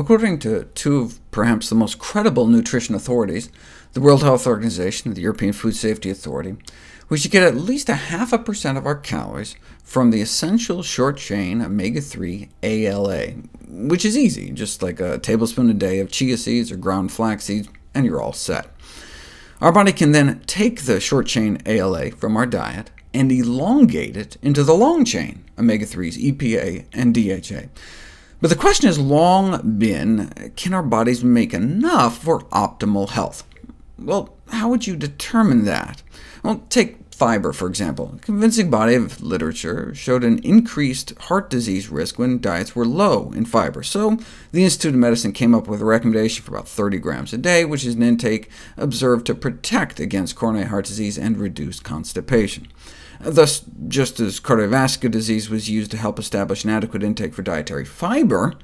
According to two of perhaps the most credible nutrition authorities, the World Health Organization and the European Food Safety Authority, we should get at least a half a percent of our calories from the essential short-chain omega-3 ALA, which is easy, just like a tablespoon a day of chia seeds or ground flax seeds, and you're all set. Our body can then take the short-chain ALA from our diet and elongate it into the long-chain omega-3s EPA and DHA. But the question has long been, can our bodies make enough for optimal health? Well, how would you determine that? Well, take fiber, for example. A convincing body of literature showed an increased heart disease risk when diets were low in fiber, so the Institute of Medicine came up with a recommendation for about 30 grams a day, which is an intake observed to protect against coronary heart disease and reduce constipation. Thus, just as cardiovascular disease was used to help establish an adequate intake for dietary fiber,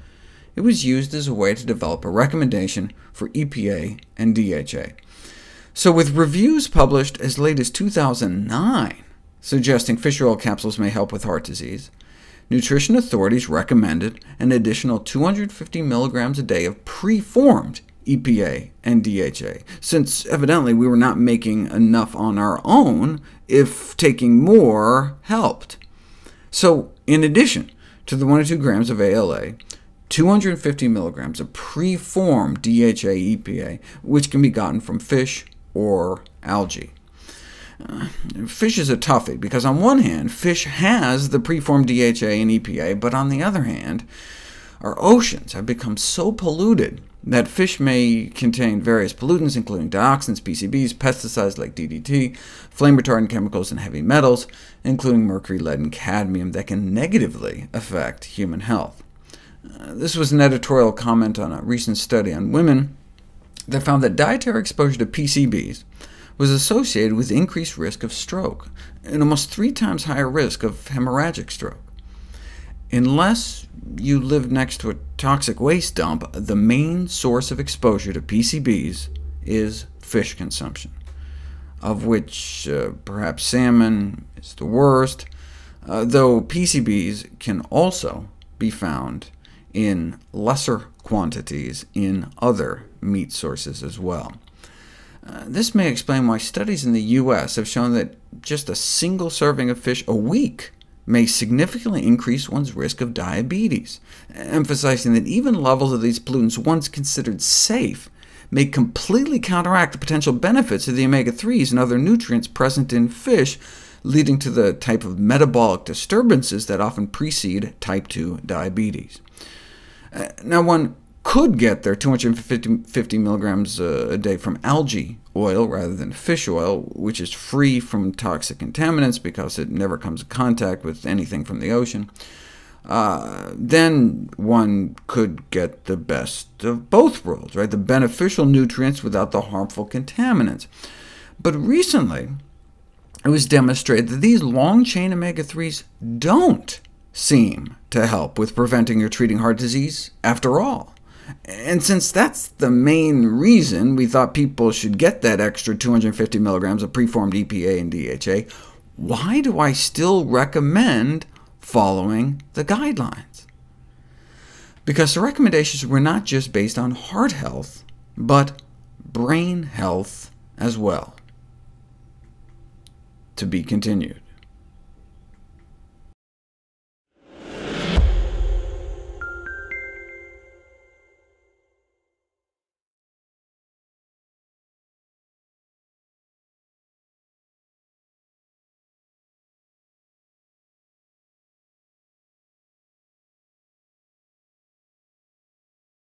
it was used as a way to develop a recommendation for EPA and DHA. So with reviews published as late as 2009 suggesting fish oil capsules may help with heart disease, nutrition authorities recommended an additional 250 milligrams a day of preformed EPA and DHA, since evidently we were not making enough on our own if taking more helped. So in addition to the 1 to 2 grams of ALA, 250 milligrams of preformed DHA EPA, which can be gotten from fish or algae. Uh, fish is a toughie, because on one hand, fish has the preformed DHA and EPA, but on the other hand, our oceans have become so polluted that fish may contain various pollutants, including dioxins, PCBs, pesticides like DDT, flame retardant chemicals, and heavy metals, including mercury, lead, and cadmium, that can negatively affect human health. Uh, this was an editorial comment on a recent study on women that found that dietary exposure to PCBs was associated with increased risk of stroke, and almost three times higher risk of hemorrhagic stroke. Unless you live next to a toxic waste dump, the main source of exposure to PCBs is fish consumption, of which uh, perhaps salmon is the worst, uh, though PCBs can also be found in lesser quantities in other meat sources as well. Uh, this may explain why studies in the U.S. have shown that just a single serving of fish a week may significantly increase one's risk of diabetes, emphasizing that even levels of these pollutants once considered safe may completely counteract the potential benefits of the omega-3s and other nutrients present in fish, leading to the type of metabolic disturbances that often precede type 2 diabetes. Uh, now, one could get their 250 milligrams a day from algae oil rather than fish oil, which is free from toxic contaminants because it never comes in contact with anything from the ocean, uh, then one could get the best of both worlds, right? the beneficial nutrients without the harmful contaminants. But recently, it was demonstrated that these long-chain omega-3s don't seem to help with preventing or treating heart disease after all. And since that's the main reason we thought people should get that extra 250 milligrams of preformed EPA and DHA, why do I still recommend following the guidelines? Because the recommendations were not just based on heart health, but brain health as well. To be continued.